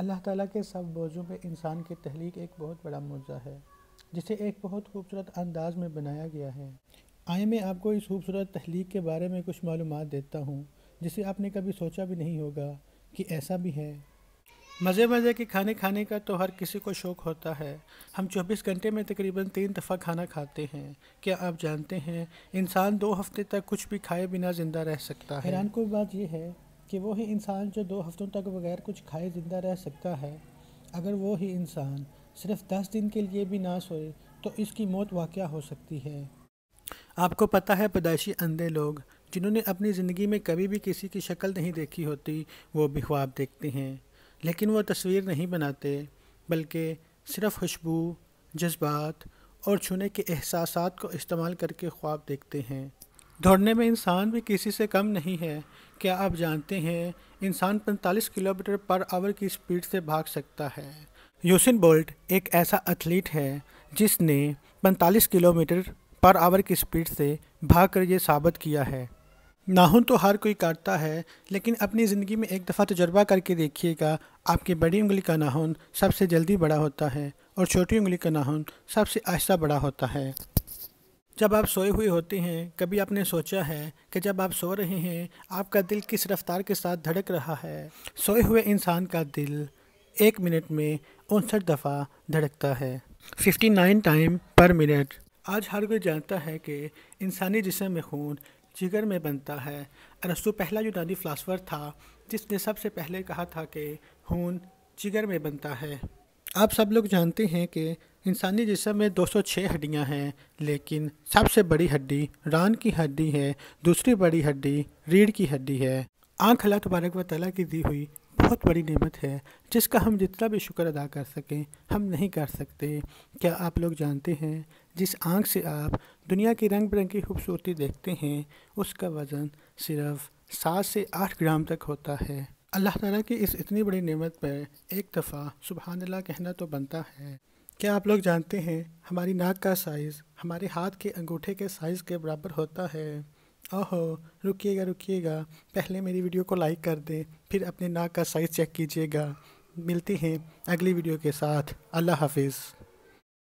अल्लाह ताला के सब बोझों पे इंसान की तहलीक एक बहुत बड़ा मौज़ा है जिसे एक बहुत खूबसूरत अंदाज में बनाया गया है आए मैं आपको इस खूबसूरत तहलीक के बारे में कुछ मालूम देता हूँ जिसे आपने कभी सोचा भी नहीं होगा कि ऐसा भी है मज़े मज़े के खाने खाने का तो हर किसी को शौक़ होता है हम 24 घंटे में तकरीबन तीन दफ़ा खाना खाते हैं क्या आप जानते हैं इंसान दो हफ्ते तक कुछ भी खाए बिना ज़िंदा रह सकता है हैरान को बात यह है कि वही इंसान जो दो हफ्तों तक बगैर कुछ खाए ज़िंदा रह सकता है अगर वो ही इंसान सिर्फ दस दिन के लिए भी ना सोए तो इसकी मौत वाक़ हो सकती है आपको पता है पैदाइशी अंधे लोग जिन्होंने अपनी ज़िंदगी में कभी भी किसी की शक्ल नहीं देखी होती वो भी ख्वाब देखते हैं लेकिन वो तस्वीर नहीं बनाते बल्कि सिर्फ खुशबू जज्बात और छूने के एहसास को इस्तेमाल करके ख्वाब देखते हैं दौड़ने में इंसान भी किसी से कम नहीं है क्या आप जानते हैं इंसान 45 किलोमीटर पर आवर की स्पीड से भाग सकता है यूसिन बोल्ट एक ऐसा एथलीट है जिसने 45 किलोमीटर पर आवर की स्पीड से भाग कर ये साबित किया है नाहुन तो हर कोई काटता है लेकिन अपनी ज़िंदगी में एक दफ़ा तजर्बा करके देखिएगा आपकी बड़ी उंगली का नाहुन सबसे जल्दी बड़ा होता है और छोटी उंगली का नाहुन सबसे आहिस्ता बड़ा होता है जब आप सोए हुए होते हैं कभी आपने सोचा है कि जब आप सो रहे हैं आपका दिल किस रफ्तार के साथ धड़क रहा है सोए हुए इंसान का दिल एक मिनट में उनसठ दफ़ा धड़कता है 59 टाइम पर मिनट आज हर कोई जानता है कि इंसानी जिसम में खून जिगर में बनता है अरस्तु पहला यूनानी फ़िलासफ़र था जिसने सबसे पहले कहा था कि खून जिगर में बनता है आप सब लोग जानते हैं कि इंसानी जिसम में 206 हड्डियां हैं लेकिन सबसे बड़ी हड्डी रान की हड्डी है दूसरी बड़ी हड्डी रीढ़ की हड्डी है आँख अल्लाह तबारक व तला की दी हुई बहुत बड़ी नेमत है जिसका हम जितना भी शुक्र अदा कर सकें हम नहीं कर सकते क्या आप लोग जानते हैं जिस आँख से आप दुनिया की रंग बिरंगी खूबसूरती देखते हैं उसका वज़न सिर्फ सात से आठ ग्राम तक होता है अल्लाह ताला की इस इतनी बड़ी नेमत पर एक दफ़ा सुबहानल्ला कहना तो बनता है क्या आप लोग जानते हैं हमारी नाक का साइज़ हमारे हाथ के अंगूठे के साइज़ के बराबर होता है ओहो रुकिएगा रुकिएगा पहले मेरी वीडियो को लाइक कर दें फिर अपने नाक का साइज़ चेक कीजिएगा मिलती हैं अगली वीडियो के साथ अल्लाह हाफिज़